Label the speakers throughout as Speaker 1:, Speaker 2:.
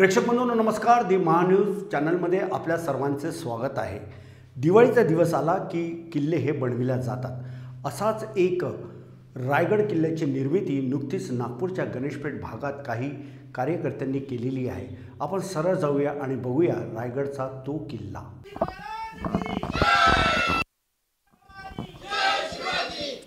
Speaker 1: प्रेक्षक बंधूंनो नमस्कार दी महान्यूज चॅनलमध्ये आपल्या सर्वांचे स्वागत आहे दिवाळीचा दिवस आला की किल्ले हे बनविल्या जातात असाच एक रायगड किल्ल्याची निर्मिती नुकतीच नागपूरच्या गणेशपेठ भागात काही कार्यकर्त्यांनी केलेली आहे आपण सरळ जाऊया आणि बघूया रायगडचा तो किल्ला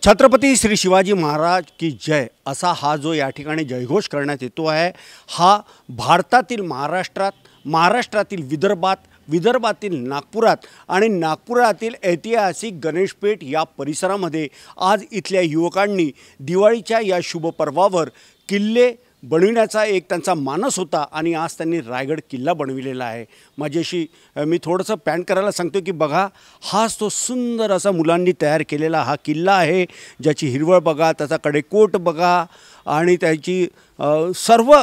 Speaker 1: छत्रपती श्री शिवाजी महाराज की जय असा हा जो या ठिकाणी जयघोष करण्यात येतो आहे हा भारतातील महाराष्ट्रात महाराष्ट्रातील विदर्भात विदर्भातील नागपुरात आणि नागपुरातील ऐतिहासिक गणेशपेठ या परिसरामध्ये आज इथल्या युवकांनी दिवाळीच्या या शुभपर्वावर किल्ले बनविण्याचा एक त्यांचा मानस होता आणि आज त्यांनी रायगड किल्ला बनविलेला आहे माझ्याशी मी थोडंसं पॅन करायला सांगतो की बघा हाच तो सुंदर असा मुलांनी तयार केलेला हा किल्ला आहे ज्याची हिरवळ बघा त्याचा कडेकोट बघा आणि त्याची सर्व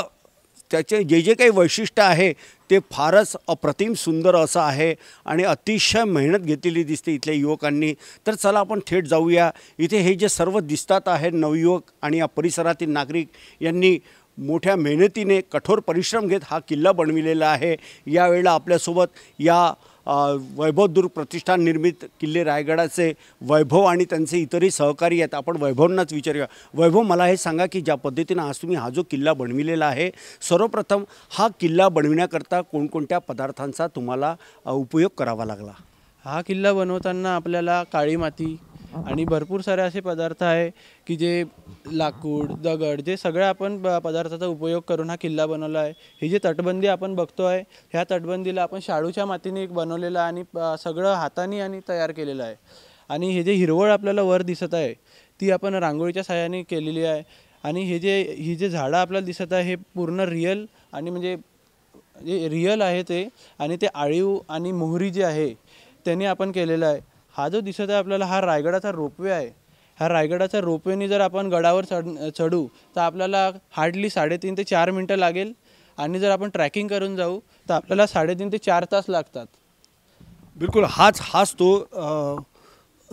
Speaker 1: त्याचे जे जे काही वैशिष्ट्य आहे ते फारच अप्रतिम सुंदर असं आहे आणि अतिशय मेहनत घेतलेली दिसते इथल्या युवकांनी तर चला आपण थेट जाऊया इथे हे जे सर्व दिसतात आहे नवयुवक आणि या परिसरातील नागरिक यांनी मोठ्या मेहनतीने कठोर परिश्रम घेत हा किल्ला बनविलेला आहे यावेळेला आपल्यासोबत या वैभवदुर्ग प्रतिष्ठान निर्मित किल्ले रायगडाचे वैभव आणि त्यांचे इतरही सहकारी आहेत आपण वैभवांनाच विचारूया वैभव मला हे सांगा की ज्या पद्धतीनं आज तुम्ही हा जो किल्ला बनविलेला आहे सर्वप्रथम हा किल्ला बनविण्याकरता कोणकोणत्या पदार्थांचा तुम्हाला उपयोग करावा लागला
Speaker 2: हा किल्ला बनवताना आपल्याला काळी माती आणि भरपूर सारे असे पदार्थ आहे की जे लाकूड दगड जे सगळं आपण पदार्थाचा उपयोग करून हा किल्ला बनवला आहे ही जी तटबंदी आपण बघतो आहे ह्या तटबंदीला आपण शाळूच्या मातीने एक बनवलेला आणि सगळं हाताने आणि तयार केलेलं आहे आणि हे जे हिरवळ आपल्याला वर दिसत आहे ती आपण रांगोळीच्या सहाय्याने केलेली आहे आणि हे जे ही जे झाडं आपल्याला दिसत आहे हे पूर्ण रिअल आणि म्हणजे जे रिअल आहे ते आणि ते आळीव आणि मोहरी जे आहे त्यांनी आपण केलेलं आहे हा जो दिसत आहे आपल्याला हा रायगडाचा रोपवे आहे हा रायगडाचा रोपवेने जर आपण गडावर चढ चढू तर आपल्याला हार्डली साडेतीन ते चार मिनटं लागेल आणि जर आपण ट्रॅकिंग करून जाऊ तर आपल्याला साडेतीन ते चार तास लागतात बिलकुल हाच हाच तो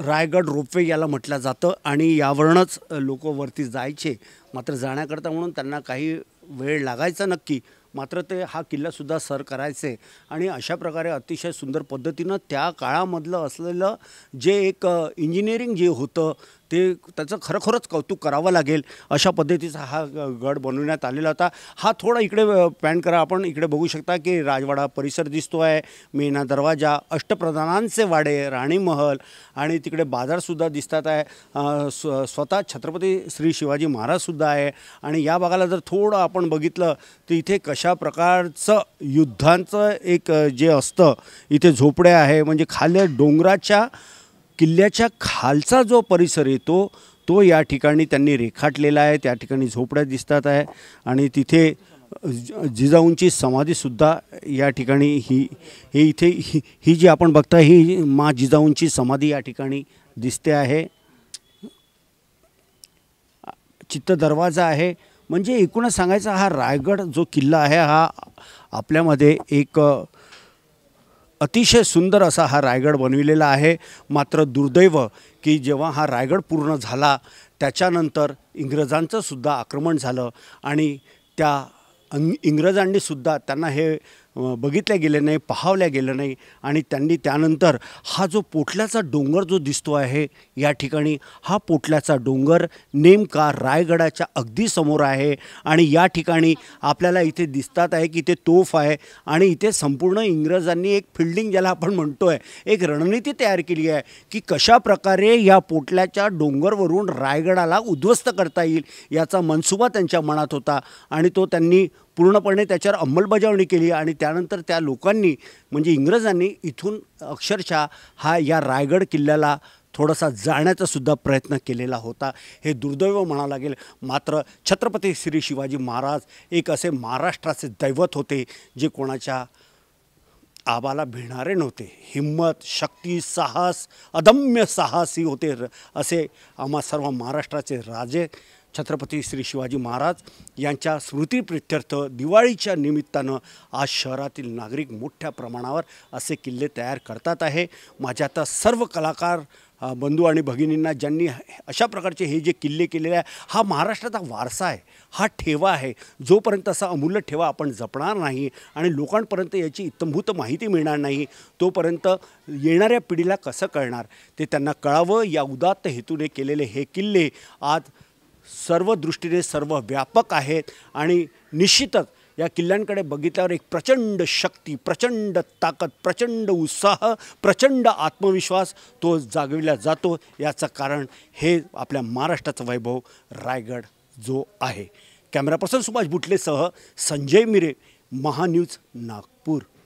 Speaker 2: रायगड
Speaker 1: रोपवे याला म्हटलं जातं आणि यावरूनच लोक वरती जायचे मात्र जाण्याकरता म्हणून त्यांना काही वेळ लागायचा नक्की मात्र ते हा किल्लासुद्धा सर करायचे आणि अशा प्रकारे अतिशय सुंदर पद्धतीनं त्या काळामधलं असलेलं जे एक इंजिनिअरिंग जे होतं ते त्याचं खरोखरच कौतुक करावं लागेल अशा पद्धतीचा हा गड बनवण्यात आलेला होता हा थोडा इकडे पॅन करा आपण इकडे बघू शकता की राजवाडा परिसर दिसतो आहे मेना दरवाजा अष्टप्रधानांचे वाडे राणी महल आणि तिकडे बाजारसुद्धा दिसतात आहे स्व स्वतः छत्रपती श्री शिवाजी महाराजसुद्धा आहे आणि या भागाला जर थोडं आपण बघितलं तर इथे कशा प्रकारचं युद्धांचं एक जे असतं इथे झोपडे आहे म्हणजे खाल्या डोंगराच्या किल्ल्याच्या खालचा जो परिसर येतो तो या ठिकाणी त्यांनी रेखाटलेला आहे त्या ठिकाणी झोपड्या दिसतात आहे आणि तिथे जिजाऊंची समाधीसुद्धा या ठिकाणी ही हे इथे ही ही जी आपण बघता ही मा जिजाऊंची समाधी या ठिकाणी दिसते आहे चित्त दरवाजा आहे म्हणजे एकूणच सांगायचा हा रायगड जो किल्ला आहे हा आपल्यामध्ये एक अतिशय सुंदर असा हा रायगड बनविलेला आहे मात्र दुर्दैव की जेव्हा हा रायगड पूर्ण झाला त्याच्यानंतर इंग्रजांचंसुद्धा आक्रमण झालं आणि त्या इंग्रजांनीसुद्धा त्यांना हे बघितल्या गेल्या नाही पाहावल्या गेल्या नाही आणि त्यांनी त्यानंतर हा जो पोटल्याचा डोंगर जो दिसतो आहे या ठिकाणी हा पोटल्याचा डोंगर नेमका रायगडाच्या अगदी समोर आहे आणि या ठिकाणी आपल्याला इथे दिसतात आहे की इथे तोफ आहे आणि इथे संपूर्ण इंग्रजांनी एक फिल्डिंग ज्याला आपण म्हणतो आहे एक रणनीती तयार केली आहे की कशा प्रकारे या पोटल्याच्या डोंगरवरून रायगडाला उद्ध्वस्त करता येईल याचा मनसुबा त्यांच्या मनात होता आणि तो त्यांनी पूर्णपणे त्याच्यावर अंमलबजावणी केली आणि त्या त्यानंतर त्या लोकांनी म्हणजे इंग्रजांनी इथून अक्षरशः हा या रायगड किल्ल्याला थोडासा जाण्याचासुद्धा प्रयत्न केलेला होता हे दुर्दैव म्हणावं लागेल मात्र छत्रपती श्री शिवाजी महाराज एक असे महाराष्ट्राचे दैवत होते जे कोणाच्या आबाला भिणारे नव्हते हिंमत शक्ती साहस अदम्य साहसी होते असे आम्हा सर्व महाराष्ट्राचे राजे छत्रपती श्री शिवाजी महाराज यांच्या स्मृतीप्रित्यर्थ दिवाळीच्या निमित्तानं आज शहरातील नागरिक मोठ्या प्रमाणावर असे किल्ले तयार करतात आहे माझ्या आता सर्व कलाकार बंधू आणि भगिनींना ज्यांनी अशा प्रकारचे हे जे किल्ले केलेले आहे हा महाराष्ट्राचा वारसा आहे हा ठेवा आहे जोपर्यंत असा अमूल्य ठेवा आपण जपणार नाही आणि लोकांपर्यंत याची इतंभूत माहिती मिळणार नाही तोपर्यंत येणाऱ्या पिढीला कसं कळणार ते त्यांना कळावं या उदात्त हेतूने केलेले हे किल्ले आज सर्व दृष्टीने सर्व व्यापक आहेत आणि निश्चितच या किल्ल्यांकडे बघितल्यावर एक प्रचंड शक्ती प्रचंड ताकद प्रचंड उत्साह प्रचंड आत्मविश्वास तो जागविला जातो याचं कारण हे आपल्या महाराष्ट्राचं वैभव रायगड जो आहे कॅमेरा पर्सन सुभाष बुटलेसह संजय मिरे महान्यूज नागपूर